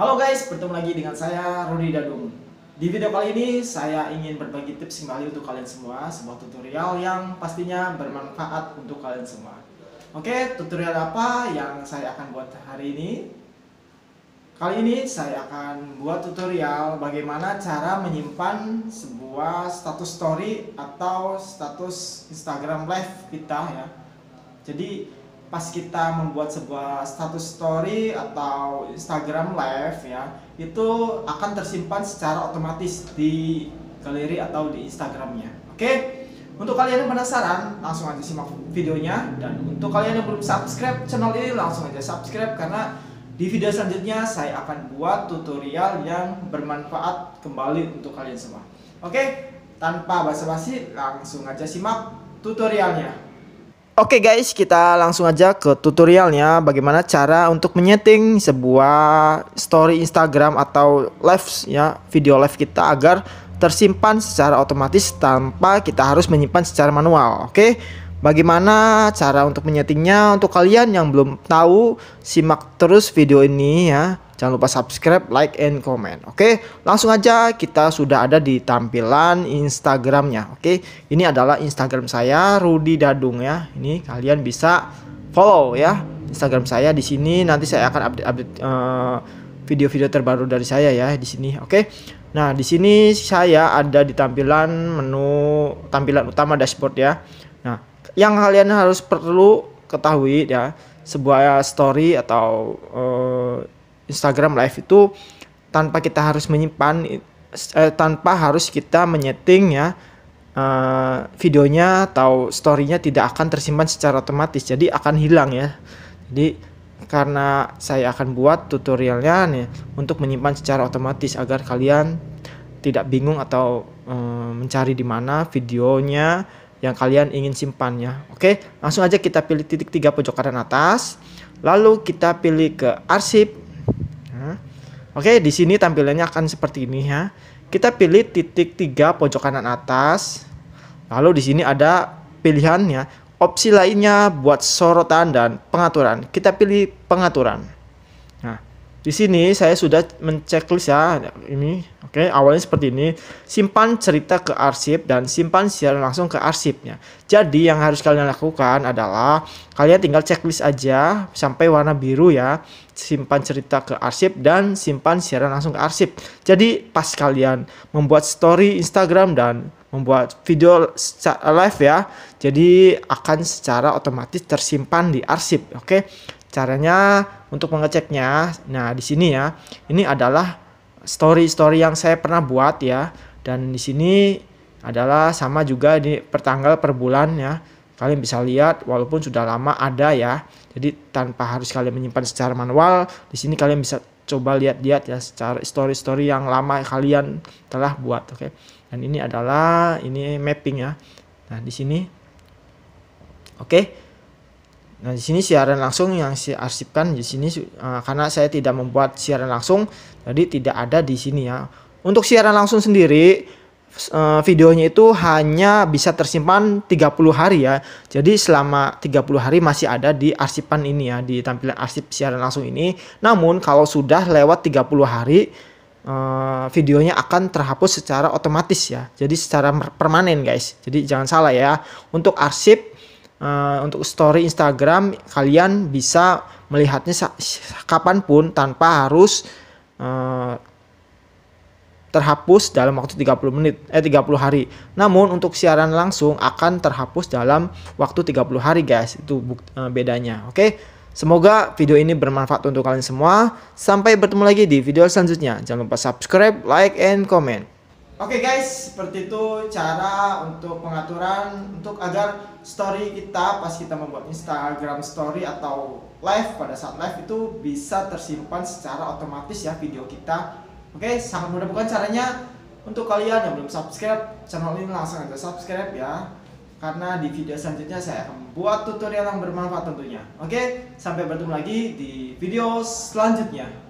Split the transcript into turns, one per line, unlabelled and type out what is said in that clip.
Halo guys, bertemu lagi dengan saya Rudi Dadung. Di video kali ini saya ingin berbagi tips kembali untuk kalian semua, sebuah tutorial yang pastinya bermanfaat untuk kalian semua. Oke, tutorial apa yang saya akan buat hari ini? Kali ini saya akan buat tutorial bagaimana cara menyimpan sebuah status story atau status Instagram live kita ya. Jadi pas kita membuat sebuah status story atau Instagram live ya itu akan tersimpan secara otomatis di galeri atau di Instagramnya oke untuk kalian yang penasaran langsung aja simak videonya dan untuk kalian yang belum subscribe channel ini langsung aja subscribe karena di video selanjutnya saya akan buat tutorial yang bermanfaat kembali untuk kalian semua oke tanpa basa-basi langsung aja simak tutorialnya Oke okay guys, kita langsung aja ke tutorialnya bagaimana cara untuk menyeting sebuah story Instagram atau live ya, video live kita agar tersimpan secara otomatis tanpa kita harus menyimpan secara manual. Oke. Okay? Bagaimana cara untuk menyetingnya untuk kalian yang belum tahu simak terus video ini ya Jangan lupa subscribe, like, and comment. Oke, langsung aja kita sudah ada di tampilan Instagramnya. Oke, ini adalah Instagram saya, Rudi Dadung ya. Ini kalian bisa follow ya Instagram saya di sini. Nanti saya akan update-update eh, video-video uh, terbaru dari saya ya di sini. Oke. Nah, di sini saya ada di tampilan menu tampilan utama dashboard ya. Nah, yang kalian harus perlu ketahui ya sebuah story atau uh, Instagram Live itu tanpa kita harus menyimpan eh, tanpa harus kita menyeting ya eh, videonya atau storynya tidak akan tersimpan secara otomatis jadi akan hilang ya jadi karena saya akan buat tutorialnya nih untuk menyimpan secara otomatis agar kalian tidak bingung atau eh, mencari di mana videonya yang kalian ingin simpan ya. Oke, langsung aja kita pilih titik tiga pojok kanan atas. Lalu kita pilih ke arsip Oke, di sini tampilannya akan seperti ini ya. Kita pilih titik tiga pojok kanan atas. Lalu di sini ada pilihannya, opsi lainnya buat sorotan dan pengaturan. Kita pilih pengaturan. Di sini saya sudah menceklis ya ini. Oke, awalnya seperti ini. Simpan cerita ke arsip dan simpan siaran langsung ke arsipnya. Jadi yang harus kalian lakukan adalah kalian tinggal checklist aja sampai warna biru ya. Simpan cerita ke arsip dan simpan siaran langsung ke arsip. Jadi pas kalian membuat story Instagram dan membuat video live ya. Jadi akan secara otomatis tersimpan di arsip, oke? Okay? Caranya untuk mengeceknya, nah di sini ya, ini adalah story-story yang saya pernah buat ya, dan di sini adalah sama juga di pertanggal per bulan ya. Kalian bisa lihat walaupun sudah lama ada ya. Jadi tanpa harus kalian menyimpan secara manual, di sini kalian bisa coba lihat-lihat ya secara story-story yang lama kalian telah buat, oke. Okay? Dan ini adalah ini mapping ya. Nah, di sini Oke. Okay? Nah, di sini siaran langsung yang saya arsipkan di sini eh, karena saya tidak membuat siaran langsung, jadi tidak ada di sini ya. Untuk siaran langsung sendiri eh, videonya itu hanya bisa tersimpan 30 hari ya. Jadi selama 30 hari masih ada di arsipan ini ya, di tampilan arsip siaran langsung ini. Namun kalau sudah lewat 30 hari eh, videonya akan terhapus secara otomatis ya. Jadi secara permanen guys. Jadi jangan salah ya. Untuk arsip Eh, untuk story Instagram kalian bisa melihatnya kapanpun tanpa harus uh, terhapus dalam waktu 30 menit eh 30 hari. Namun untuk siaran langsung akan terhapus dalam waktu 30 hari guys. Itu uh, bedanya. Oke. Okay? Semoga video ini bermanfaat untuk kalian semua. Sampai bertemu lagi di video selanjutnya. Jangan lupa subscribe, like and comment. Oke okay guys, seperti itu cara untuk pengaturan untuk agar story kita pas kita membuat Instagram story atau live pada saat live itu bisa tersimpan secara otomatis ya video kita. Oke, okay, sangat mudah bukan caranya. Untuk kalian yang belum subscribe channel ini langsung aja subscribe ya. Karena di video selanjutnya saya akan membuat tutorial yang bermanfaat tentunya. Oke, okay, sampai bertemu lagi di video selanjutnya.